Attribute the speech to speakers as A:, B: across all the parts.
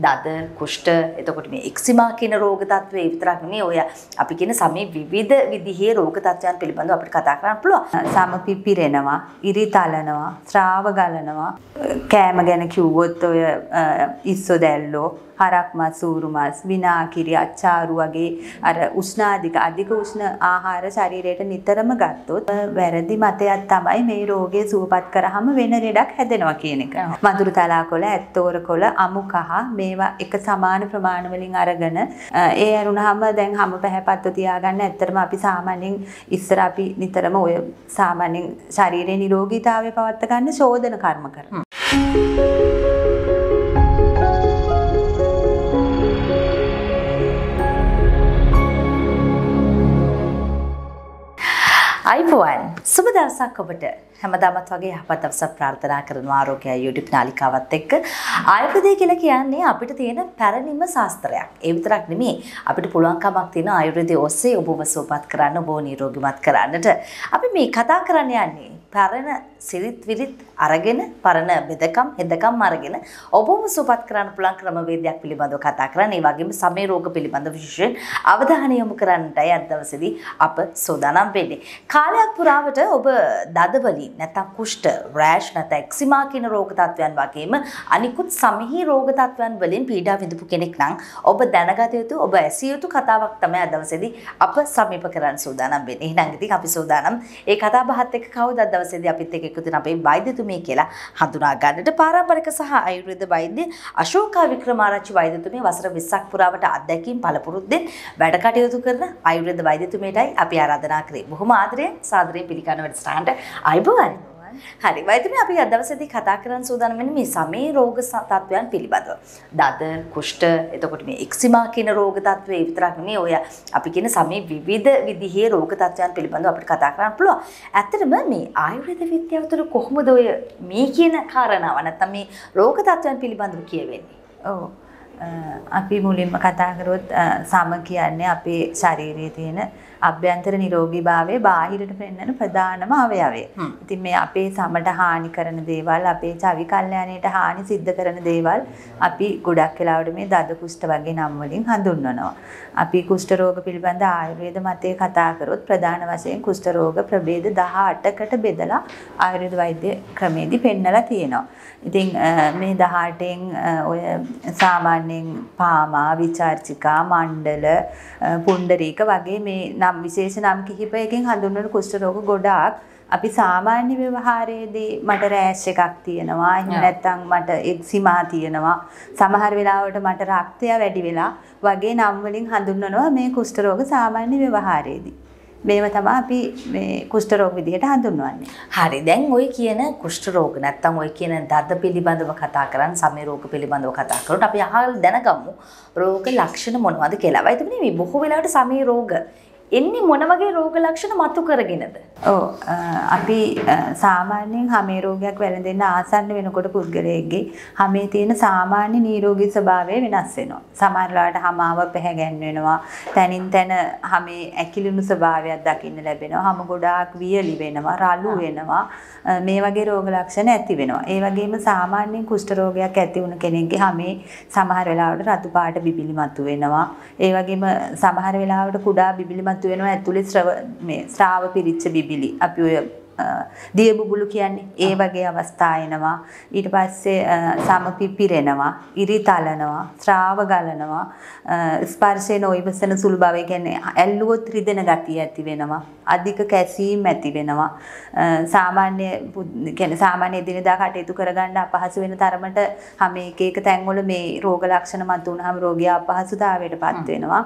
A: දද කුෂ්ට එතකොට මේ එක්සිමා කියන රෝග තත්ත්වය විතරක් නෙමෙයි ඔය අපි කියන සමේ
B: විවිධ විදිහේ රෝග තත්ත්වයන් පිළිබඳව අපිට කතා කරන්න පුළුවන් සමපිපිරෙනවා ඉරි තලනවා ස්‍රාව ගලනවා කෑම ගැන කිව්වොත් ඔය ඉස්සොදැල්ලෝ හරක් මස්, සූරු මස්, විනාකිරි, අච්චාරු වගේ අර උෂ්ණාධික අධික උෂ්ණ ආහාර ශරීරයට නිතරම ගත්තොත් වැරදි මතයක් තමයි මේ රෝගය සුවපත් කරාම වෙන ලෙඩක් හැදෙනවා කියන එක. මදුරු තලාකොළ, ඇත්තෝරකොළ, අමුකහ මේවා එක සමාන ප්‍රමාණ වලින් අරගෙන ඒ අරුණාම දැන් හැම පැහැපත්ව තියාගන්න ඇත්තටම අපි සාමාන්‍යයෙන් ඉස්සර අපි නිතරම ඔය සාමාන්‍යයෙන් ශරීරයේ නිරෝගීතාවය පවත්වා ගන්න ශෝධන කර්ම කරනවා.
A: අයිබෝන් සුබ දවසක් ඔබට හැමදාමත් වගේ යහපත් දවසක් ප්‍රාර්ථනා කරනවා ආරෝග්‍ය YouTube නාලිකාවත් එක්ක ආයුර්වේදය කියලා කියන්නේ අපිට තියෙන පැරණිම ශාස්ත්‍රයක්. ඒ විතරක් නෙමෙයි අපිට පුළුවන්කමක් තියෙන ආයුර්වේදය ඔස්සේ ඔබව සුවපත් කරන්න, ඔබව නිරෝගීමත් කරන්නට. අපි මේ කතා කරන්න යන්නේ පැරණ සිරිත් විරිත් අරගෙන පරණ බෙදකම් හෙදකම් අරගෙන ඔබම සුපත් කරන්න පුළුවන් ක්‍රමවේදයක් පිළිබඳව කතා කරන්න. ඒ වගේම සමේ රෝග පිළිබඳ විශේෂයෙන් අවධානය යොමු කරන්නටයි අද දවසේදී අප සූදානම් වෙන්නේ. කාලයක් පුරාවට ඔබ දද වලින් නැත්නම් කුෂ්ඨ, රෑෂ් නැත්නම් එක්සිමා කියන රෝග තත්ත්වයන් වගේම අනිකුත් සමහි රෝග තත්ත්වයන් වලින් පීඩා විඳපු කෙනෙක් නම් ඔබ දැනගත යුතු ඔබ ඇසිය යුතු කතාවක් තමයි අද දවසේදී අප සමීප කරන්න සූදානම් වෙන්නේ. එහෙනම් ඉතින් අපි සූදානම් ඒ කතා බහත් එක්ක කවුද අද දවසේදී අපිත් එක්ක එකතු වෙන අපේ වෛද්‍යතුමී මේ කියලා හඳුනා ගන්නට පාරම්පරික සහ ආයුර්වේද වෛද්‍ය අශෝකා වික්‍රමාරච්චි වෛද්‍යතුමිය වසර 20ක් පුරාවට අත්දැකීම් පළපුරුද්දෙන් වැඩ කටයුතු කරන ආයුර්වේද වෛද්‍යතුමියටයි අපි ආරාධනා කරේ. බොහොම ආදරයෙන් සාදරයෙන් පිළිගන්න වැඩසටහනට අයබෝවන්. හරි වෛද්‍යමය අපි අද දවසේදී කතා කරන්න සූදානම් වෙන්නේ මේ සමේ රෝග තත්ත්වයන් පිළිබඳව. දද, කුෂ්ඨ, එතකොට මේ එක්සිමා කියන රෝග තත්ත්වය විතරක් නෙවෙයි ඔය අපි කියන සමේ විවිධ විදිහේ රෝග තත්ත්වයන් පිළිබඳව අපිට කතා කරන්න පුළුවන්. ඇත්තටම මේ ආයුර්වේද විද්‍යාව තුළ කොහොමද ඔය මේ කියන කාරණාව නැත්නම් මේ රෝග තත්ත්වයන් පිළිබඳව කියවෙන්නේ?
B: ඔව්. අපි මුලින්ම කතා කරොත් සම කියන්නේ අපේ ශරීරයේ තියෙන අභ්‍යන්තර නිරෝගීභාවය බාහිරට පෙන්වන ප්‍රධානම අවයවය. ඉතින් මේ අපේ සමට හානි කරන දේවල්, අපේ චවි කල්යාණයට හානි සිද්ධ කරන දේවල් අපි ගොඩක් වෙලාවට මේ දද කුෂ්ඨ වගේ නම් වලින් හඳුන්වනවා. අපි කුෂ්ඨ රෝග පිළිබඳ ආයුර්වේද මතයේ කතා කරොත් ප්‍රධාන වශයෙන් කුෂ්ඨ රෝග ප්‍රභේද 18කට බෙදලා ආයුර්වේද වෛද්‍ය ක්‍රමේදී පෙන්වලා තියෙනවා. ඉතින් මේ 18න් ඔය සාමාන්‍යයෙන් පාමා, විචාර්චිකා, මණ්ඩල, පුණ්ඩරීක වගේ මේ නම් විශේෂ නම් කිහිපයකින් හඳුන්වන කුෂ්ඨ රෝග ගොඩාක් අපි සාමාන්‍ය ව්‍යවහාරයේදී මට රෑෂ් එකක් තියෙනවා එහෙම නැත්නම් මට එක්සිමා තියෙනවා සමහර වෙලාවට මට රක්තය වැඩි වෙලා වගේ නම් වලින් හඳුන්වනවා මේ කුෂ්ඨ රෝග සාමාන්‍ය ව්‍යවහාරයේදී මේව තමයි අපි මේ කුෂ්ඨ රෝග විදිහට හඳුන්වන්නේ. හරි. දැන් ওই කියන
A: කුෂ්ඨ රෝග නැත්තම් ওই කියන දද පිළිබඳව කතා කරන් සමේ රෝග පිළිබඳව කතා කරොත් අපි අහල් දැනගමු රෝග ලක්ෂණ මොනවද කියලා. වයිතුනේ මේ බොහෝ වෙලාවට සමේ රෝග
B: එන්නේ මොන වගේ රෝග ලක්ෂණ මතු කරගෙනද? ඔව් අපි සාමාන්‍යයෙන් හමේ රෝගයක් වැළඳෙන්න ආසන්න වෙනකොට පුද්ගලයෙක්ගේ හමේ තියෙන සාමාන්‍ය නිරෝගී ස්වභාවය වෙනස් වෙනවා. සමහර වෙලාවට හමාව පැහැගැන් වෙනවා. තනින් තන හමේ ඇකිලුණු ස්වභාවයක් දකින්න ලැබෙනවා. හම ගොඩාක් වියලි වෙනවා, රළු වෙනවා. මේ වගේ රෝග ලක්ෂණ ඇති වෙනවා. ඒ වගේම සාමාන්‍යයෙන් කුෂ්ඨ රෝගයක් ඇති වුණු කෙනෙක්ගේ හමේ සමහර වෙලාවට රතු පාට බිබිලි මතු වෙනවා. ඒ වගේම සමහර වෙලාවට කුඩා බිබිලි මතු වෙනවා ඇතුලේ ශ්‍රව මේ ස්රාව පිරිච්ච බිබිලි. අපි ඔය දිය බුබුලු කියන්නේ ඒ වගේ අවස්ථා එනවා. ඊට පස්සේ සම පිපිරෙනවා, ඉරි තලනවා, ත්‍රාව ගලනවා, ස්පර්ශේ නොයවසන සුළු බව කියන්නේ ඇල්ලුවොත් රිදෙන ගතිය ඇති වෙනවා. අධික කැසීම් ඇති වෙනවා. සාමාන්‍ය කියන්නේ සාමාන්‍ය එදිනෙදා කටයුතු කරගන්න අපහසු වෙන තරමට හැම එක එක තැන්වල මේ රෝග ලක්ෂණ මතුනහම රෝගියා අපහසුතාවයට පත් වෙනවා.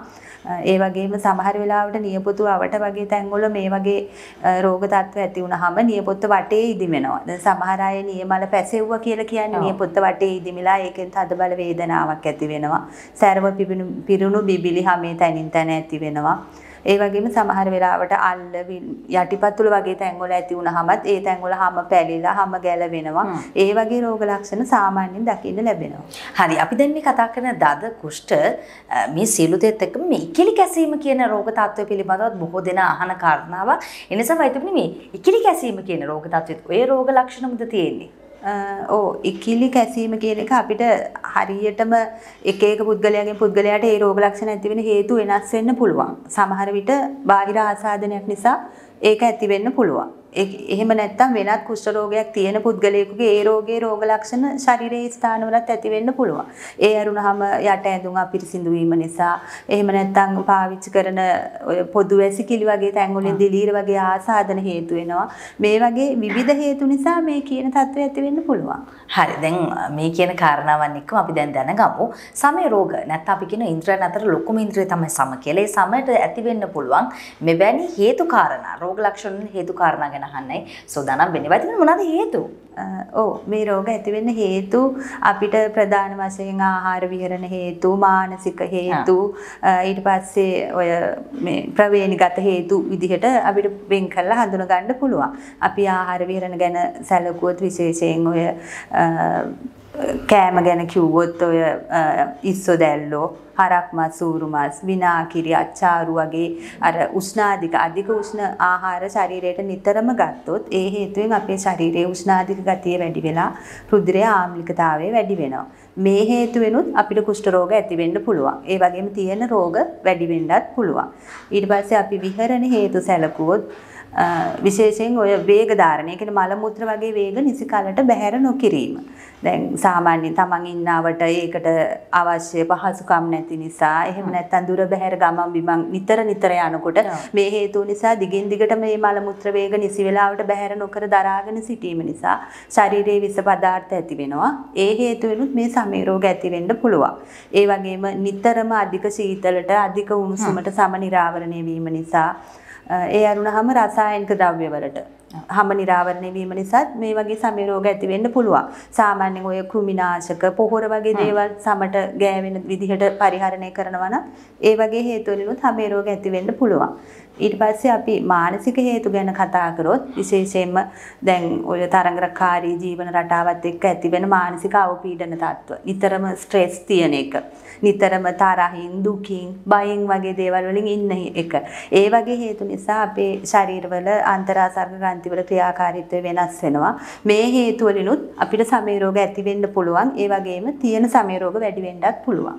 B: ඒ වගේම සමහර වෙලාවට නියපොතු අවට වගේ තැන්වල මේ වගේ රෝග තත්ත්ව ඇති වුණා ගියාම නියපොත්ත වටේ ඉදිමෙනවා. දැන් සමහර අය නියමල පැසෙව්වා කියලා කියන්නේ නියපොත්ත වටේ ඉදිමිලා ඒකෙන් තදබල වේදනාවක් ඇති වෙනවා. සර්ව පිපිණු පිරුණු බිබිලි හැමේ තනින් තන ඇති වෙනවා. ඒ වගේම සමහර වෙලාවට අල්ල යටිපතුල වගේ තැන්වල ඇති වුණාමත් ඒ තැන්වල හැම පැලිලා හැම ගැලවෙනවා. ඒ වගේ රෝග ලක්ෂණ සාමාන්‍යයෙන් දකින්න ලැබෙනවා. හරි අපි දැන් මේ කතා
A: කරන දද කුෂ්ඨ මේ සියලු දෙත් එක්ක මේ ඉකිලි කැසීම කියන රෝග තත්ත්වය පිළිබඳව බොහෝ දෙනා අහන කාරණාවක්. එනිසා වයිතුමනි මේ ඉකිලි කැසීම කියන රෝග තත්ත්වෙත් ඔය රෝග
B: ලක්ෂණමද තියෙන්නේ? ඕ ඉක්කිලි කැසීම කියන එක අපිට හරියටම එක එක පුද්ගලයන්ගේ පුද්ගලයාට ඒ රෝග ලක්ෂණ ඇති වෙන හේතු වෙනස් වෙන්න පුළුවන්. සමහර විට බාහිර ආසාදනයක් නිසා ඒක ඇති වෙන්න පුළුවන්. එහෙම නැත්නම් වෙනත් කුෂ්ඨ රෝගයක් තියෙන පුද්ගලයෙකුගේ ඒ රෝගයේ රෝග ලක්ෂණ ශරීරයේ ස්ථානවලත් ඇති වෙන්න පුළුවන්. ඒ ඇරුණාම යට ඇඳුම් අපිරිසිදු වීම නිසා, එහෙම නැත්නම් පාවිච්චි කරන පොදු වැසිකිලි වගේ තැන්වලින් දිලීර වගේ ආසාදන හේතු වෙනවා. මේ වගේ විවිධ හේතු නිසා මේ කියන තත්ත්වය ඇති වෙන්න පුළුවන්.
A: හරි. දැන් මේ කියන කාරණාවන් එක්කම අපි දැන් දැනගමු. සමේ රෝග නැත්නම් අපි කියන ඉන්ද්‍රයන් අතර ලොකුම ඉන්ද්‍රය තමයි සම කියලා. ඒ සමයට ඇති වෙන්න පුළුවන් මෙවැනි හේතු කාරණා, රෝග ලක්ෂණ හේතු කාරණා ගැන අහන්නයි සෝදානම් වෙන්නේ. වයිතින් මොනවාද හේතු?
B: ඕ මේ රෝග ඇතිවෙන්න හේතු අපිට ප්‍රධාන වශයෙන් ආහාර විහරණ හේතු මානසික හේතු ඊට පස්සේ ඔය මේ ප්‍රවේණිගත හේතු විදිහට අපිට වෙන් කරලා හඳුනගන්න පුළුවන්. අපි ආහාර විහරණ ගැන සැලකුවොත් විශේෂයෙන් ඔය කෑම ගැන කිව්වොත් ඔය ඉස්සොදැල්ලෝ හරක් මස් ඌරු මස් විනාකිරි අච්චාරු වගේ අර උෂ්ණාධික අධික උෂ්ණ ආහාර ශරීරයට නිතරම ගත්තොත් ඒ හේතුවෙන් අපේ ශරීරයේ උෂ්ණාධික ගතිය වැඩි වෙලා රුධිරයේ ආම්ලිකතාවය වැඩි වෙනවා. මේ හේතු වෙනුත් අපිට කුෂ්ඨ රෝග ඇති වෙන්න පුළුවන්. ඒ වගේම තියෙන රෝග වැඩි වෙන්නත් පුළුවන්. ඊට පස්සේ අපි විහරණ හේතු සැලකුවොත් විශේෂයෙන් ඔය වේග ධාරණය කියන මල මුත්‍ර වගේ වේග නිසි කාලට බැහැර නොකිරීම. දැන් සාමාන්‍යයෙන් තමන් ඉන්නවට ඒකට අවශ්‍ය පහසුකම් නැති නිසා එහෙම නැත්නම් දුර බැහැර ගමන් බිමන් නිතර නිතර යනකොට මේ හේතුව නිසා දිගින් දිගට මේ මල මුත්‍ර වේග නිසි වේලාවට බැහැර නොකර දරාගෙන සිටීම නිසා ශරීරයේ විස පදාර්ථ ඇති වෙනවා. ඒ හේතුවෙනුත් මේ සමේ රෝග ඇති වෙන්න පුළුවන්. ඒ වගේම නිතරම අධික සීතලට අධික උණුසුමට සමනිරාවරණය වීම නිසා ඒ අරුණහම රසායනික ද්‍රව්‍යවලට හම නිරාවරණය වීම නිසාත් මේ වගේ සමේ රෝග ඇති වෙන්න පුළුවන්. සාමාන්‍යයෙන් ඔය කෘමිනාශක පොහොර වගේ දේවල් සමට ගෑවෙන විදිහට පරිහරණය කරනවා නම් ඒ වගේ හේතු වලිනුත් සමේ රෝග ඇති වෙන්න පුළුවන්. ඊට පස්සේ අපි මානසික හේතු ගැන කතා කරොත් විශේෂයෙන්ම දැන් ඔය තරංගකාරී ජීවන රටාවත් එක්ක ඇතිවෙන මානසික අවපීඩන තත්ත්ව. නිතරම ස්ට්‍රෙස් තියෙන එක. නිතරම තරහින් දුකින් බයෙන් වගේ දේවල් වලින් ඉන්න එක. ඒ වගේ හේතු නිසා අපේ ශරීරවල අන්තරාසර්ග ග්‍රන්ථිවල ක්‍රියාකාරීත්වය වෙනස් වෙනවා. මේ හේතු වලිනුත් අපිට සමේ රෝග ඇති වෙන්න පුළුවන්. ඒ වගේම තියෙන සමේ රෝග වැඩි වෙන්නත් පුළුවන්.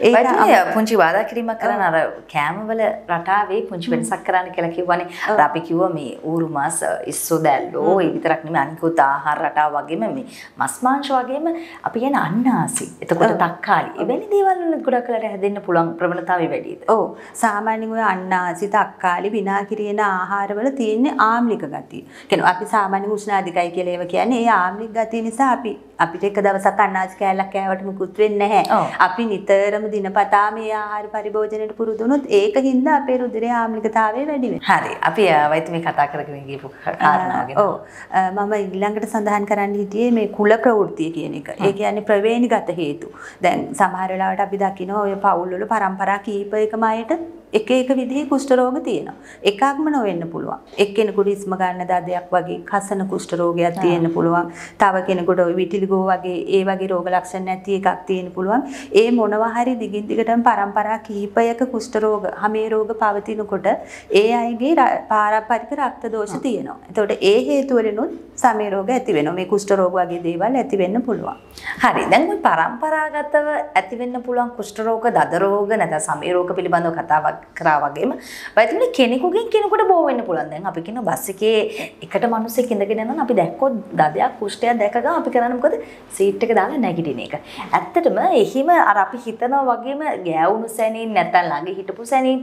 A: ඒ
B: පුංචි වාදා කිරීමක් කරන අර
A: කෑමවල රටාවේ පුංචි වෙනසක් කරන්න කියලා කිව්වනේ අපි කිව්ව මේ ඌරු මාස් ඉස්සෝ දැල්ලෝ ඒ විතරක් නෙමෙයි අනිකුත් ආහාර රටාව වගේම මේ මස් මාංශ වගේම අපි කියන අන්නාසි එතකොට තක්කාලි එවැනි
B: දේවල් වල ගොඩක් වෙලාට හැදෙන්න පුළුවන් ප්‍රබලතාවය වැඩිද ඔව් සාමාන්‍යයෙන් ඔය අන්නාසි තක්කාලි විනා කිරේන ආහාරවල තියෙන ආම්ලික ගතිය. කියන්නේ අපි සාමාන්‍ය උෂ්ණ අධිකයි කියලා ඒව කියන්නේ ඒ ආම්ලික ගතිය නිසා අපි අපිට එක දවසක් අන්නාස් කෑල්ලක් කෑවට මුකුත් වෙන්නේ නැහැ. අපි නිතරම දිනපතා මේ ආහාර පරිභෝජනයට පුරුදු වුණොත් ඒක හින්දා අපේ රුධිරය ආම්ලිකතාවය වැඩි වෙනවා. හරි. අපි ආවයිත් මේ කතා කරගෙන ගියපු කාරණාව ගැන. ඔව්. මම ඊළඟට සඳහන් කරන්න හිටියේ මේ කුල ප්‍රවෘත්තිය කියන එක. ඒ කියන්නේ ප්‍රවේණිගත හේතු. දැන් සමහර වෙලාවට අපි දකිනවා ඔය පවුල් වල પરම්පරා කීප එකම අයට එක එක විදිහේ කුෂ්ඨ රෝග තියෙනවා. එකක්ම නොවෙන්න පුළුවන්. එක්කෙනෙකුට ඉස්ම ගන්න දදයක් වගේ කසන කුෂ්ඨ රෝගයක් තියෙන්න පුළුවන්. තව කෙනෙකුට විටිලිගෝ වගේ ඒ වගේ රෝග ලක්ෂණ නැති එකක් තියෙන්න පුළුවන්. ඒ මොනවා හරි දිගින් දිගටම પરම්පරා කිහිපයක කුෂ්ඨ රෝග, හමේ රෝග පවතිනකොට ඒ අයගේ පාරම්පරික රක්ත දෝෂ තියෙනවා. එතකොට ඒ හේතු වලිනුත් සමේ රෝග ඇති වෙනවා. මේ කුෂ්ඨ රෝග වගේ දේවල් ඇති වෙන්න පුළුවන්. හරි. දැන් මේ
A: પરම්පරාගතව ඇති වෙන්න පුළුවන් කුෂ්ඨ රෝග, දද රෝග නැත්නම් සමේ රෝග පිළිබඳව කතාවක් කරා වගේම බයතුනේ කෙනෙකුගෙන් කෙනෙකුට බෝ වෙන්න පුළුවන්. දැන් අපි කියන බස් එකේ එකට මිනිස්සෙක් ඉඳගෙන යනවා අපි දැක්කොත් දඩයක් කුෂ්ඨයක් දැක ගම අපි කරන්නේ මොකද? සීට් එක දාලා නැගිටින එක. ඇත්තටම එහිම අර අපි හිතනවා වගේම ගෑවුණු සැනින් නැත්නම් ළඟ හිටපු සැනින්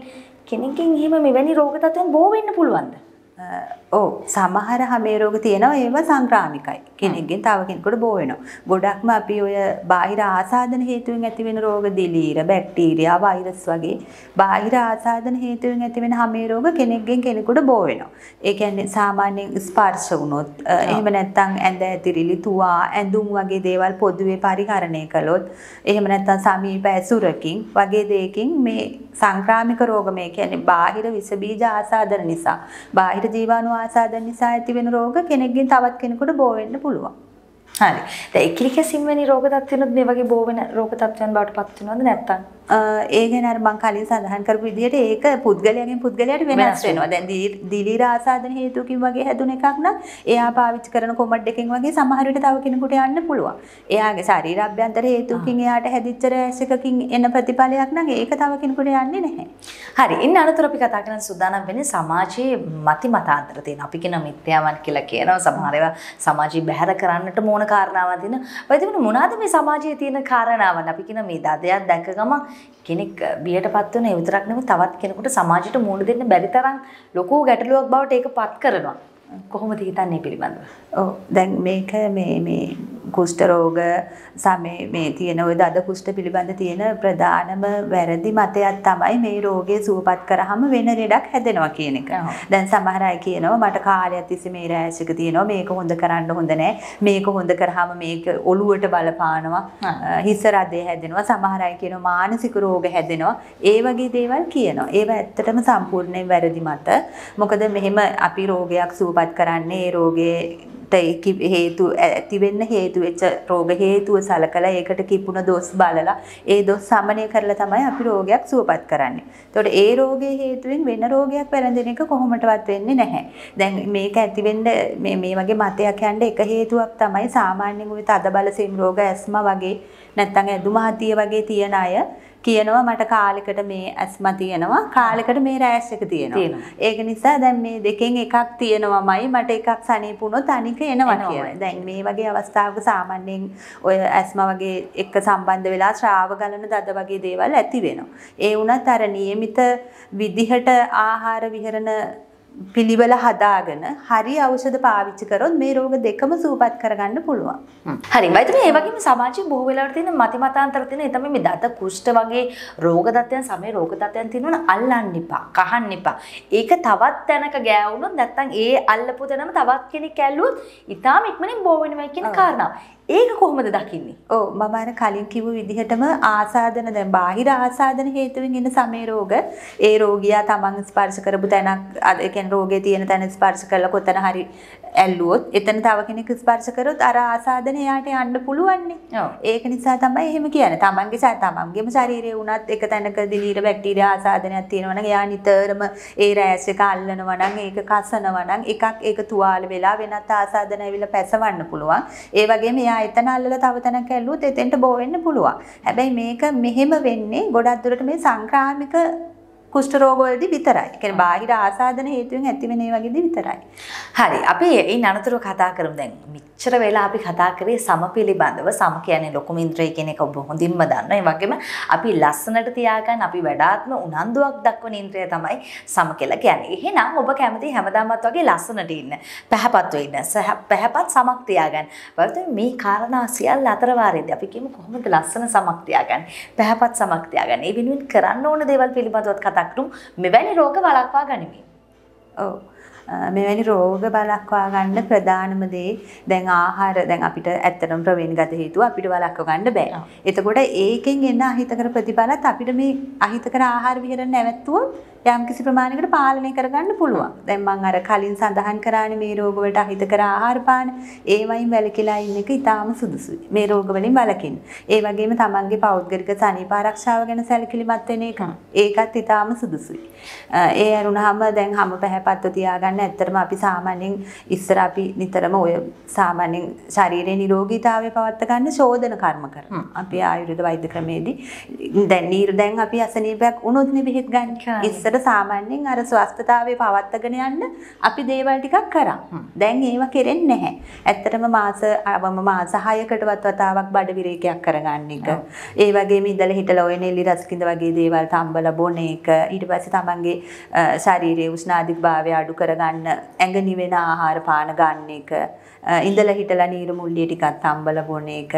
A: කෙනෙක්ගෙන් එහෙම මෙවැනි රෝග
B: තත්ත්වයන් බෝ වෙන්න පුළුවන්ද? ඔව් සමහර හමේ රෝග තියෙනවා ඒව සංක්‍රාමිකයි. කෙනෙක්ගෙන් තව කෙනෙකුට බෝ වෙනවා. ගොඩක්ම අපි ඔය බාහිර ආසාදන හේතුවෙන් ඇති වෙන රෝග දිලීර, බැක්ටීරියා, වෛරස් වගේ බාහිර ආසාදන හේතුවෙන් ඇති වෙන හමේ රෝග කෙනෙක්ගෙන් කෙනෙකුට බෝ වෙනවා. ඒ කියන්නේ සාමාන්‍යයෙන් ස්පර්ශ වුණොත්, එහෙම නැත්නම් ඇඳ ඇතිරිලි, තුවා, ඇඳුම් වගේ දේවල් පොදුවේ පරිහරණය කළොත්, එහෙම නැත්නම් සමීප ඇසුරකින් වගේ දෙයකින් මේ සංක්‍රාමික රෝග මේ කියන්නේ බාහිර විස බීජ ආසාදන නිසා, බාහිර ජීවාණු ආසාදන් නිසා ඇතිවෙන රෝග කෙනෙක්ගෙන් තවත් කෙනෙකුට බෝ වෙන්න පුළුවන්. හරි. දැන් එකිනෙක සිම්වැනි රෝග තත්ත්වනොත් මේ වගේ බෝ වෙන රෝග තත්ත්වයන් බවට පත් වෙනවද නැත්නම්? ඒ ගැන අර මං කලින් සඳහන් කරපු විදිහට ඒක පුද්ගලයාගෙන් පුද්ගලයාට වෙනස් වෙනවා. දැන් දිලිර ආසාදන හේතුකින් වගේ හැදුන එකක් නම් එයා පාවිච්චි කරන කොමඩ් එකකින් වගේ සමහර විට තව කෙනෙකුට යන්න පුළුවන්. එයාගේ ශරීර අභ්‍යන්තර හේතුකින් එයාට හැදිච්ච රැස් එකකින් එන ප්‍රතිඵලයක් නම් ඒක තව කෙනෙකුට යන්නේ නැහැ. හරි. ඉන්න අනතුර අපි කතා කරන සූදානම්
A: වෙන්නේ සමාජයේ මති මතාන්තර තියෙන අපි කියන මිත්‍යාවන් කියලා කියනවා. සමහර ඒවා සමාජය බැහැර කරන්නට මොන කාරණාවක් දින. වයිදින මොනවාද මේ සමාජයේ තියෙන කාරණාවන් අපි කියන මේ දදයක් දැක ගමන් කෙනෙක් බියට පත්වන විතරක් නෙමෙයි තවත් කෙනෙකුට සමාජයට මුහුණ දෙන්න බැරි තරම්
B: ලොකු ගැටලුවක් බවට ඒක පත් කරනවා. කොහොමද හිතන්නේ පිළිබඳව? ඔව් දැන් මේක මේ මේ කුෂ්ට රෝග සමේ මේ තියෙන ওই දද කුෂ්ට පිළිබඳ තියෙන ප්‍රධානම වැරදි මතයක් තමයි මේ රෝගය සුවපත් කරාම වෙන ලෙඩක් හැදෙනවා කියන එක. දැන් සමහර අය කියනවා මට කාලයක් තිස්සේ මේ රෑෂ් එක තියෙනවා මේක හොඳ කරන්න හොඳ නෑ. මේක හොඳ කරාම මේක ඔළුවට බලපානවා. හිස රදේ හැදෙනවා. සමහර අය කියනවා මානසික රෝග හැදෙනවා. ඒ වගේ දේවල් කියනවා. ඒවා ඇත්තටම සම්පූර්ණයෙන් වැරදි මත. මොකද මෙහෙම අපි රෝගයක් සුවපත් කරන්නේ ඒ රෝගේ හේතු ඇති වෙන්න හේතු වෙච්ච රෝග හේතුව සලකලා ඒකට කිපුණ දොස් බලලා ඒ දොස් සමනය කරලා තමයි අපි රෝගයක් සුවපත් කරන්නේ. එතකොට ඒ රෝගයේ හේතුවෙන් වෙන රෝගයක් වැළඳෙන එක කොහොමඩවත් වෙන්නේ නැහැ. දැන් මේක ඇති වෙන්න මේ මේ වගේ මතයක් යන්න එක හේතුවක් තමයි සාමාන්‍යයෙන් ওই තදබල සෙම් රෝග ඇස්ම වගේ නැත්නම් ඇදුමහතිය වගේ තියෙන අය කියනවා මට කාලෙකට මේ ඇස්ම තියෙනවා කාලෙකට මේ රෑෂ් එක තියෙනවා. ඒක නිසා දැන් මේ දෙකෙන් එකක් තියෙනවමයි මට එකක් සනීප වුණොත් අනික එනවා කියලා. දැන් මේ වගේ අවස්ථාවක සාමාන්‍යයෙන් ඔය ඇස්ම වගේ එක්ක සම්බන්ධ වෙලා ශ්‍රාව ගලන දද වගේ දේවල් ඇති වෙනවා. ඒ වුණත් අර નિયમિત විදිහට ආහාර විහරණ පිළිවෙල හදාගෙන හරි අවෂධ පාවිච්චි කරොත් මේ රෝග දෙකම සූපත් කරගන්න පුළුවන්. හරි. වයිද මේ වගේම සමාජයේ බොහෝ වෙලාවට තියෙන මති මතාන්තර තියෙන ඒ තමයි මේ දත
A: කුෂ්ඨ වගේ රෝග තත්යන් සමේ රෝග තත්යන් තියෙනවනේ අල්ලන්න එපා, කහන්න එපා. ඒක තවත් තැනක ගෑවුනොත් නැත්තම් ඒ අල්ලපු තැනම තවත් කෙනෙක් ඇල්ලුවොත් ඊටාම ඉක්මනින්
B: බෝ වෙනවා කියන කාරණාව. ඒක කොහොමද දකින්නේ? ඔව් මම අර කලින් කිව්ව විදිහටම ආසාදන දැන් බාහිර ආසාදන හේතුවෙන් එන සමේ රෝග ඒ රෝගියා තමන් ස්පර්ශ කරපු තැනක් අද ඒ කියන්නේ රෝගේ තියෙන තැන ස්පර්ශ කරලා කොතන හරි ඇල්ලුවොත් එතන තව කෙනෙක් ස්පර්ශ කරොත් අර ආසාදන එයාට යන්න පුළුවන්නේ. ඒක නිසා තමයි එහෙම කියන්නේ. තමන්ගේ ශරීර තමන්ගේම ශරීරයේ වුණත් එක තැනක දිලීර බැක්ටීරියා ආසාදනයක් තියෙනවා නම් එයා නිතරම ඒ රෑස් එක අල්ලනවා නම් ඒක කසනවා නම් එකක් ඒක තුවාල වෙලා වෙනත් ආසාදන ඇවිල්ලා පැසවන්න පුළුවන්. ඒ වගේම එයා එතන අල්ලලා තව තැනක ඇල්ලුවොත් එතෙන්ට බෝ වෙන්න පුළුවන්. හැබැයි මේක මෙහෙම වෙන්නේ ගොඩක් දුරට මේ සංක්‍රාමික කුෂ්ට රෝගවලදී විතරයි. ඒ කියන්නේ බාහිර ආසාදන හේතුවෙන් ඇතිවෙන ඒ වගේදී විතරයි. හරි. අපි ඒ අනතුරු කතා කරමු දැන්.
A: මෙච්චර වෙලා අපි කතා කරේ සම පිළිබඳව සම කියන්නේ ලොකුමින්ද්‍රය කියන එක ඔබ හොඳින්ම දන්නවා. ඒ වගේම අපි ලස්සනට තියාගන්න අපි වඩාත්ම උනන්දුවක් දක්වන ඉන්ද්‍රය තමයි සම කියලා කියන්නේ. එහෙනම් ඔබ කැමති හැමදාමත් වගේ ලස්සනට ඉන්න, පැහැපත් වෙන්න, පැහැපත් සමක් තියාගන්න. බලන්න මේ කාරණා සියල්ල අතරවාරයේදී අපි කියමු කොහොමද ලස්සන සමක් තියාගන්නේ,
B: පැහැපත් සමක් තියාගන්නේ. ඒ වෙනුවෙන් කරන්න ඕන දේවල් පිළිබඳවත් කතා කරමු. මෙවැනි රෝග වළක්වා ගනිමින්. ඔව්. මෙවැනි රෝග බලක්වා ගන්න ප්‍රධානම දේ දැන් ආහාර දැන් අපිට ඇත්තටම ප්‍රවේණ ගත හේතුව අපිට වළක්ව ගන්න බෑ. එතකොට ඒකෙන් එන අහිතකර ප්‍රතිඵලත් අපිට මේ අහිතකර ආහාර විහරණ නැවැත්තුවොත් යම්කිසි ප්‍රමාණයකට පාලනය කරගන්න පුළුවන්. දැන් මම අර කලින් සඳහන් කරානේ මේ රෝග වලට අහිතකර ආහාර පාන ඒවයින් වැළකීලා ඉන්න එක ඉතාම සුදුසුයි. මේ රෝග වලින් වළකින්න. ඒ වගේම තමන්ගේ පෞද්ගලික සනීප ආරක්ෂාව ගැන සැලකිලිමත් වෙන එක. ඒකත් ඉතාම සුදුසුයි. ඒ අරුණාම දැන් හැම පැහැපත්ව තියාගන්න කරන්න ඇත්තටම අපි සාමාන්‍යයෙන් ඉස්සර අපි නිතරම ඔය සාමාන්‍යයෙන් ශරීරයේ නිරෝගීතාවය පවත්වා ගන්න ශෝධන කර්ම කරනවා. අපි ආයුර්වේද වෛද්‍ය ක්‍රමයේදී දැන් නීර දැන් අපි අසනීපයක් වුණොත් නේ බෙහෙත් ගන්න. ඉස්සර සාමාන්‍යයෙන් අර ස්වස්ථතාවය පවත්වාගෙන යන්න අපි දේවල් ටිකක් කරා. දැන් ඒව කෙරෙන්නේ නැහැ. ඇත්තටම මාස අවම මාස 6කටවත් වතාවක් බඩ විරේකයක් කරගන්න එක. ඒ වගේම ඉඳලා හිටලා ඔය නෙලි රසකින්ද වගේ දේවල් තම්බලා බොන එක. ඊට පස්සේ තමන්ගේ ශාරීරියේ උෂ්ණාධික භාවය අඩු කරගන්න ගන්න, ඇඟ නිවෙන ආහාර පාන ගන්න එක, ඉඳලා හිටලා නීරු මුල්ලිය ටිකක් තම්බල බොන එක.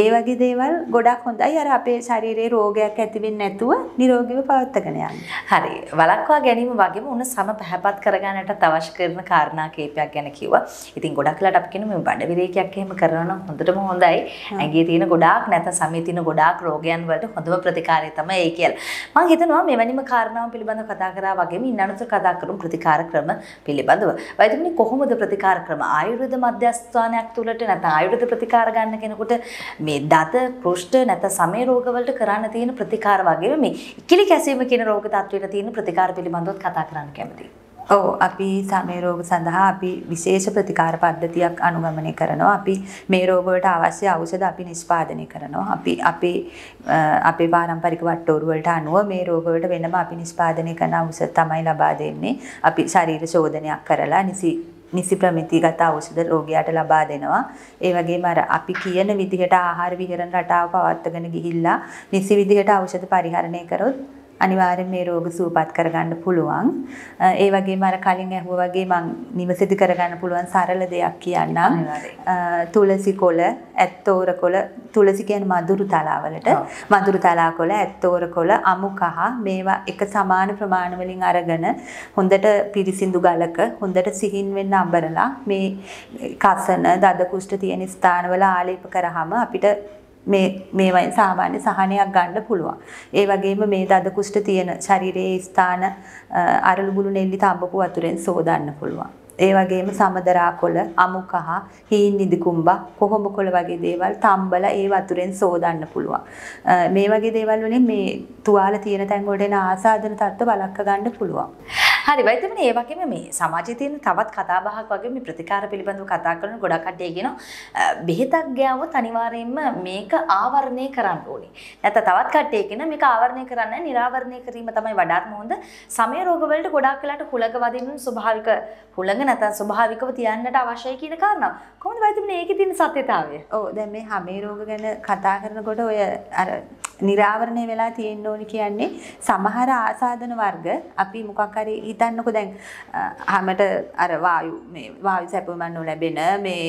B: ඒ වගේ දේවල් ගොඩක් හොඳයි. අර අපේ ශරීරයේ රෝගයක් ඇති වෙන්නේ නැතුව නිරෝගීව පවත්වාගෙන යන්න. හරි. වළක්වා ගැනීම වගේම උන සම
A: පැහැපත් කරගන්නට අවශ්‍ය කරන කාරණා කීපයක් ගැන කිව්වා. ඉතින් ගොඩක් ලාට අපි කියනවා මේ බඩ විරේකයක් එහෙම කරනවා නම් හොඳටම හොඳයි. ඇඟේ තියෙන ගොඩාක් නැත සමේ තියෙන ගොඩාක් රෝගයන් වලට හොඳම ප්‍රතිකාරය තමයි ඒ කියලා. මම හිතනවා මෙවැනිම කාරණාව පිළිබඳව කතා කරා වගේම ඉන්නනතර කතා කරමු ප්‍රතිකාර ක්‍රම පිළිබඳව. වෛද්‍යමනි කොහොමද ප්‍රතිකාර ක්‍රම ආයුර්වේද මධ්‍ය මධ්‍යස්ථානයක් තුළට නැත ආයුධ ප්‍රතිකාර ගන්න කෙනෙකුට මේ දත පෘෂ්ඨ නැත සමේ රෝගවලට කරන්න තියෙන ප්‍රතිකාර වගේම මේ ඉකිලි කැසීම කියන රෝග තත්වයට තියෙන ප්‍රතිකාර පිළිබඳව කතා කරන්න කැමතියි.
B: ඔව් අපි සමේ රෝග සඳහා අපි විශේෂ ප්‍රතිකාර පද්ධතියක් අනුගමනය කරනවා. අපි මේ රෝග වලට අවශ්‍ය ඖෂධ අපි නිෂ්පාදනය කරනවා. අපි අපේ අපේ පාරම්පරික වට්ටෝරු වලට අනුව මේ රෝග වලට වෙනම අපි නිෂ්පාදනය කරන ඖෂධ තමයි ලබා දෙන්නේ. අපි ශරීර ශෝධනයක් කරලා නිසි නිසි ප්‍රමිතිගත ඖෂධ රෝගියාට ලබා දෙනවා. ඒ වගේම අර අපි කියන විදිහට ආහාර විහරණ රටාව පවත්වාගෙන ගිහිල්ලා නිසි විදිහට ඖෂධ පරිහරණය කරොත් අනිවාර්යෙන් මේ රෝග සුවපත් කරගන්න පුළුවන්. ඒ වගේම අර කලින් ඇහුවා වගේ මම නිවසේදී කරගන්න පුළුවන් සරල දෙයක් කියන්නම්. තුලසි කොළ, ඇත්තෝර කොළ, තුලසි කියන්නේ මధుරු තලාවලට. මధుරු තලා කොළ, ඇත්තෝර කොළ, අමුකහ මේවා එක සමාන ප්‍රමාණ වලින් අරගෙන හොඳට පිරිසිදු ගලක හොඳට සිහින් වෙන්න අඹරලා මේ කසන, දද කුෂ්ඨ තියෙන ස්ථානවල ආලේප කරාම අපිට මේ මේවයින් සාමාන්‍ය සහනයක් ගන්න පුළුවන්. ඒ වගේම මේ දද කුෂ්ඨ තියෙන ශරීරයේ ස්ථාන අරලු බුළු නෙල්ලි තඹපු වතුරෙන් සෝදන්න පුළුවන්. ඒ වගේම සමදරාකොළ, අමුකහ, හීන් නිදි කුඹ, කොහොමකොළ වගේ දේවල් තඹල ඒ වතුරෙන් සෝදන්න පුළුවන්. මේ වගේ දේවල් වලින් මේ තුවාල තියෙන තැන් වලට එන ආසාදන තත්ත්ව බලක්ක ගන්න පුළුවන්. හරි වෛද්‍යමන
A: ඒ වගේම මේ සමාජයේ තියෙන තවත් කතා බහක් වගේ මේ ප්‍රතිකාර පිළිබඳව කතා කරන ගොඩක් කට්ටිය කියනවා බෙහෙතක් ගෑවොත් අනිවාර්යයෙන්ම මේක ආවරණය කරන්න ඕනේ. නැත්නම් තවත් කට්ටිය කියන මේක ආවරණය කරන්නේ නිරාවරණය කිරීම තමයි වඩාත්ම හොඳ. සමය රෝගවලට ගොඩාක් වෙලාට හුලඟ වදින්න ස්වභාවික හුලඟ නැත්නම් ස්වභාවිකව තියන්නට අවශ්‍යයි කියන කාරණාව. කොහොමද වෛද්‍යමන ඒකේ
B: තියෙන සත්‍යතාවය? ඔව් දැන් මේ හමේ රෝග ගැන කතා කරනකොට ඔය අර නිරාවරණය වෙලා තියෙන්න ඕනි කියන්නේ සමහර ආසාදන වර්ග අපි මොකක් හරි හිතන්නකෝ දැන් හැමට අර වායු මේ වායු සැපුමන් ලැබෙන මේ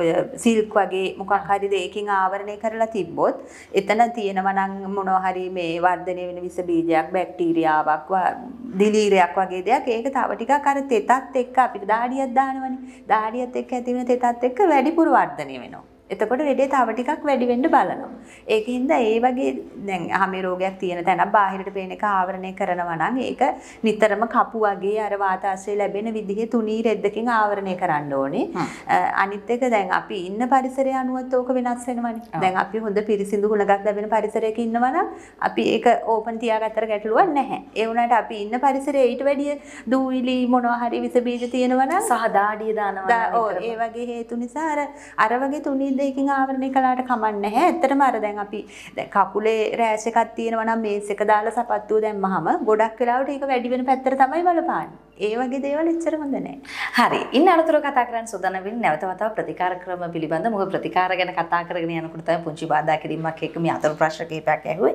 B: ඔය සිල්ක් වගේ මොකක් හරි දෙයකින් ආවරණය කරලා තිබ්බොත් එතන තියෙනවා නම් මොනවා හරි මේ වර්ධනය වෙන විස බීජයක් බැක්ටීරියාවක් දිලීරයක් වගේ දෙයක් ඒක තව ටිකක් අර තෙතත් එක්ක අපිට දාඩියක් දානවනේ දාඩියත් එක්ක ඇති වෙන තෙතත් එක්ක වැඩිපුර වර්ධනය වෙනවා එතකොට ලෙඩේ තව ටිකක් වැඩි වෙන්න බලනවා. ඒකින්ද ඒ වගේ දැන් හැම රෝගයක් තියෙන තැනක් බාහිරට පේන එක ආවරණය කරනවා නම් ඒක නිතරම කපු වගේ අර වාතාශ්‍රය ලැබෙන විදිහේ තුනී රෙද්දකින් ආවරණය කරන්න ඕනේ. අනිත් එක දැන් අපි ඉන්න පරිසරය අනුවත් ඕක වෙනස් වෙනවනේ. දැන් අපි හොඳ පිරිසිදු ගුණගත් ලැබෙන පරිසරයක ඉන්නවා නම් අපි ඒක ඕපන් තියාගත්තර ගැටලුවක් නැහැ. ඒ වුණාට අපි ඉන්න පරිසරයේ ඊට වැඩිය දූවිලි මොනවා හරි විස බීජ තියෙනවා නම් සහ දාඩිය දානවා. ඔව් ඒ වගේ හේතු නිසා අර අර වගේ තුනී දෙයකින් ආවරණය කළාට කමක් නැහැ. ඇත්තටම අර දැන් අපි දැන් කකුලේ රෑෂ් එකක් තියෙනවා නම් මේස් එක දාලා සපත්තු දැම්මහම ගොඩක් වෙලාවට ඒක වැඩි වෙන පැත්තට තමයි බලපාන්නේ. ඒ වගේ දේවල් එච්චර හොඳ නෑ.
A: හරි. ඉන්න අනතුරු කතා කරන්න සූදානම් වෙන්නේ නැවත වතාව ප්‍රතිකාර ක්‍රම පිළිබඳ මොකද ප්‍රතිකාර ගැන කතා කරගෙන යනකොට තමයි පුංචි බාධා කිරීමක් එක්ක මේ අතුරු ප්‍රශ්න කිහිපයක් ඇහුවේ.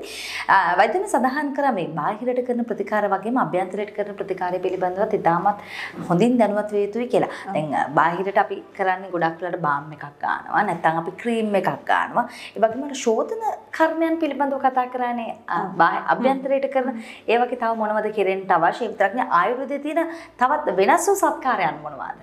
A: වෛද්‍යන සඳහන් කරා මේ බාහිරට කරන ප්‍රතිකාර වගේම අභ්‍යන්තරයට කරන ප්‍රතිකාරය පිළිබඳවත් ඉතාමත් හොඳින් දැනුවත් විය යුතුයි කියලා. දැන් බාහිරට අපි කරන්නේ ගොඩක් වෙලාට බාම් එකක් ගන්නවා නැත්නම් අපි ක්‍රීම් එකක් ගන්නවා. ඒ වගේම අර ශෝධන කර්මයන් පිළිබඳව කතා කරන්නේ අභ්‍යන්තරයට කරන ඒ වගේ තව මොනවද කෙරෙන්න අවශ්‍ය විතරක් නේ ආයුර්වේදයේ තියෙන තවත් වෙනස් වූ සත්කාරයන් මොනවාද?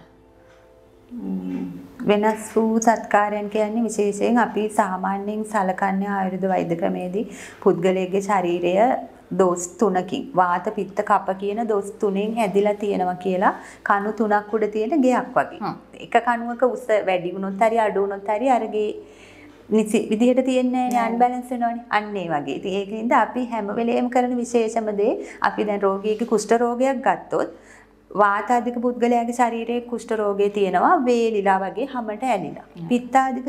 B: වෙනස් වූ සත්කාරයන් කියන්නේ විශේෂයෙන් අපි සාමාන්‍යයෙන් සලකන්නේ ආයුර්වේද වෛද්‍ය ක්‍රමයේදී පුද්ගලයාගේ ශරීරය දොස් තුනකින් වාත පිත්ත කප කියන දොස් තුනෙන් හැදිලා තියෙනවා කියලා කණු තුනක් උඩ තියෙන ගෙයක් වගේ. එක කණුවක උස වැඩි වුණොත් හරි අඩු වුණොත් හරි අරගේ නිසි විදිහට තියෙන්නේ අන්බැලන්ස් වෙනවනේ. අන්න ඒ වගේ. ඉතින් ඒකින්ද අපි හැම වෙලේම කරන විශේෂම දේ අපි දැන් රෝගීගේ කුෂ්ඨ රෝගයක් ගත්තොත් වාතාධික පුද්ගලයාගේ ශරීරයේ කුෂ්ට රෝගය තියෙනවා වේලිලා වගේ හැමට ඇලිලා. පිත්තාධික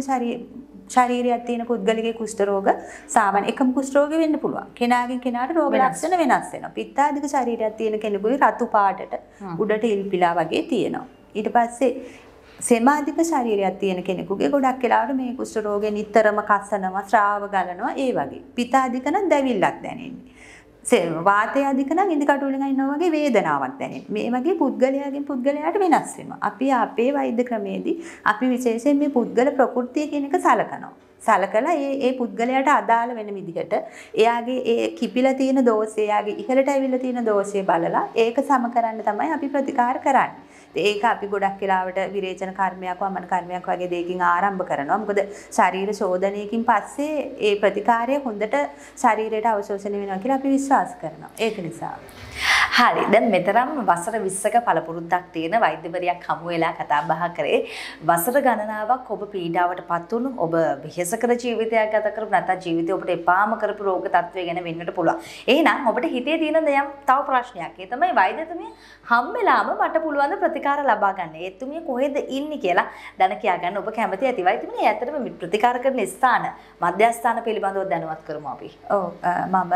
B: ශරීරයක් තියෙන පුද්ගලගේ කුෂ්ට රෝග සාමාන්‍ය එකම කුෂ්ට රෝගෙ වෙන්න පුළුවන්. කෙනාගෙන් කෙනාට රෝග ලක්ෂණ වෙනස් වෙනවා. පිත්තාධික ශරීරයක් තියෙන කෙනෙකුගේ රතු පාටට උඩට ඉල්පිලා වගේ තියෙනවා. ඊට පස්සේ සෙමාධික ශරීරයක් තියෙන කෙනෙකුගේ ගොඩක් වෙලාවට මේ කුෂ්ට රෝගේ නිතරම කසනවා, ශ්‍රාව ගලනවා ඒ වගේ. පිතාධික නම් දැවිල්ලක් දැනෙන්නේ. වාතය අධික නම් ඉදිකටු වලින් අයින්නවා වගේ වේදනාවක් දැනෙන. මේ වගේ පුද්ගලයාගෙන් පුද්ගලයාට වෙනස් වෙනවා. අපි අපේ වෛද්‍ය ක්‍රමයේදී අපි විශේෂයෙන් මේ පුද්ගල ප්‍රകൃතිය කියන එක සලකනවා. සලකලා ඒ ඒ පුද්ගලයාට අදාළ වෙන විදිහට එයාගේ ඒ කිපිලා තියෙන දෝෂය, එයාගේ ඉහළට ඇවිල්ලා තියෙන දෝෂය බලලා ඒක සම කරන්න තමයි අපි ප්‍රතිකාර කරන්නේ. ඒක අපි ගොඩක් වෙලාවට විරේචන කර්මයක් වමන කර්මයක් වගේ දෙයකින් ආරම්භ කරනවා. මොකද ශරීර ශෝධනයකින් පස්සේ ඒ ප්‍රතිකාරය හොඳට ශරීරයට අවශෝෂණය වෙනවා කියලා අපි විශ්වාස කරනවා. ඒක නිසා හරි දැන් මෙතරම් වසර 20ක
A: පළපුරුද්දක් තියෙන වෛද්‍යවරියක් හමු වෙලා කතා බහ කරේ වසර ගණනාවක් ඔබ පීඩාවටපත් වුණු ඔබ වෙහෙසකර ජීවිතයක් ගත කරපු නැත්නම් ජීවිතේ ඔබට එපාම කරපු රෝග තත්ත්වය ගැන වෙන්නට පුළුවන්. එහෙනම් ඔබට හිතේ තියෙන දෙයක් තව ප්‍රශ්නයක්. ඒ තමයි වෛද්‍යතුමිය හැම වෙලාවම මට පුළුවන් ද ප්‍රතිකාර ලබා ගන්න. ඒතුමිය කොහෙද ඉන්නේ කියලා දැන කියා ගන්න ඔබ කැමති ඇති වෛද්‍යතුමිය. ඇත්තටම ප්‍රතිකාර කරන ස්ථාන මධ්‍යස්ථාන පිළිබඳව දැනුවත් කරමු අපි.
B: ඔව් මම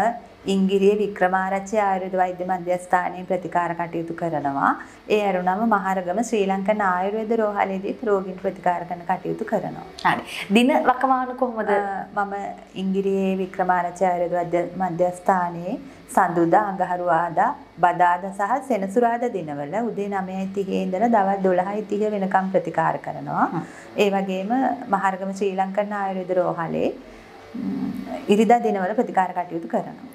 B: ඉංගිරිය වික්‍රමාරච්චි ආයුර්වේද වෛද්‍ය මධ්‍යස්ථාන මධ්‍යස්ථානයේ ප්‍රතිකාර කටයුතු කරනවා. ඒ අරුණම මහරගම ශ්‍රී ලංකන් ආයුර්වේද රෝහලේදීත් රෝගීන් ප්‍රතිකාර කරන කටයුතු කරනවා. හරි. දින වකවානු කොහොමද? මම ඉංගිරියේ වික්‍රමාරචාර්ය මධ්‍යස්ථානයේ සඳුදා අඟහරුවාදා බදාදා සහ සෙනසුරාදා දිනවල උදේ 9:30 ඉඳලා දවල් 12:30 වෙනකම් ප්‍රතිකාර කරනවා. ඒ වගේම මහරගම ශ්‍රී ලංකන් ආයුර්වේද රෝහලේ ඉරිදා දිනවල ප්‍රතිකාර කටයුතු කරනවා.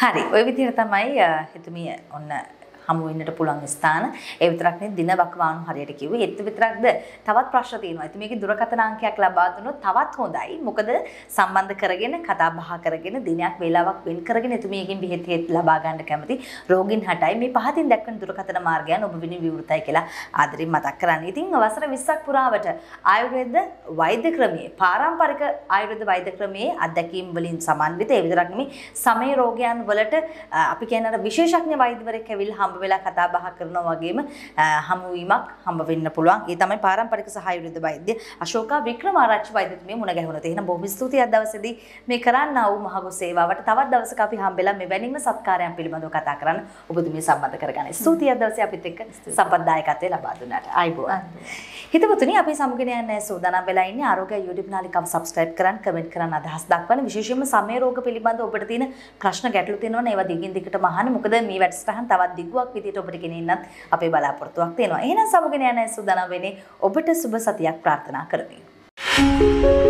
B: හරි ඔය විදිහට තමයි හිතුමිය ඔන්න
A: හමු වෙන්නට පුළුවන් ස්ථාන. ඒ විතරක් නෙවෙයි දින වකවානු හරියට කිව්වේ. ඒත් විතරක්ද තවත් ප්‍රශ්න තියෙනවා. ඉතින් මේකේ දුරකථන අංකයක් ලබා දුන්නොත් තවත් හොඳයි. මොකද සම්බන්ධ කරගෙන කතා බහ කරගෙන දිනයක් වේලාවක් වෙන් කරගෙන එතුමියගෙන් බෙහෙත් හේත් ලබා ගන්න කැමති රෝගින් හටයි මේ පහතින් දැක්වෙන දුරකථන මාර්ගයන් ඔබ වෙනුවෙන් විවෘතයි කියලා ආදරෙන් මතක් කරන්න. ඉතින් වසර 20ක් පුරාවට ආයුර්වේද වෛද්‍ය ක්‍රමයේ පාරම්පරික ආයුර්වේද වෛද්‍ය ක්‍රමයේ අත්දැකීම් වලින් සමන්විත ඒ විතරක් නෙමෙයි සමේ රෝගයන් වලට අපි කියන අර විශේෂඥ වෛද්‍යවරයෙක් ඇවිල්ලා හම්බ වෙලා කතා බහ කරනවා වගේම හමුවීමක් හම්බ වෙන්න පුළුවන්. ඒ තමයි පාරම්පරික සහාය විරුද්ධ වෛද්‍ය අශෝකා වික්‍රමාරච්චි වෛද්‍යතුමිය මුණ ගැහුණා. එහෙනම් බොහොම ස්තුතියි අද දවසේදී මේ කරන්නා වූ මහඟු සේවාවට තවත් දවසක අපි හම්බෙලා මෙවැනිම සත්කාරයන් පිළිබඳව කතා කරන්න ඔබතුමිය සම්බන්ධ කරගන්න. ස්තුතියි අද දවසේ අපිත් එක්ක සම්බන්ධායකත්වය ලබා දුන්නාට. ආයිබෝවන්. හිතවතුනි අපි සමගෙන යන සූදානම් වෙලා ඉන්නේ ආරෝග්‍ය YouTube නාලිකාව subscribe කරන් comment කරන් අදහස් දක්වන විශේෂයෙන්ම සමේ රෝග පිළිබඳව ඔබට තියෙන ප්‍රශ්න ගැටලු තියෙනවනේ ඒවා දිගින් දිගටම අහන්න. මොකද මේ වැඩසටහන් තවත් දිගුව බලාපොරොත්තුවක් විදිහට ඔබට ගෙනෙන්නත් අපේ බලාපොරොත්තුවක් තියෙනවා. එහෙනම් සමුගෙන යන සූදානම් වෙන්නේ ඔබට සුබ සතියක් ප්‍රාර්ථනා කරමින්. thank you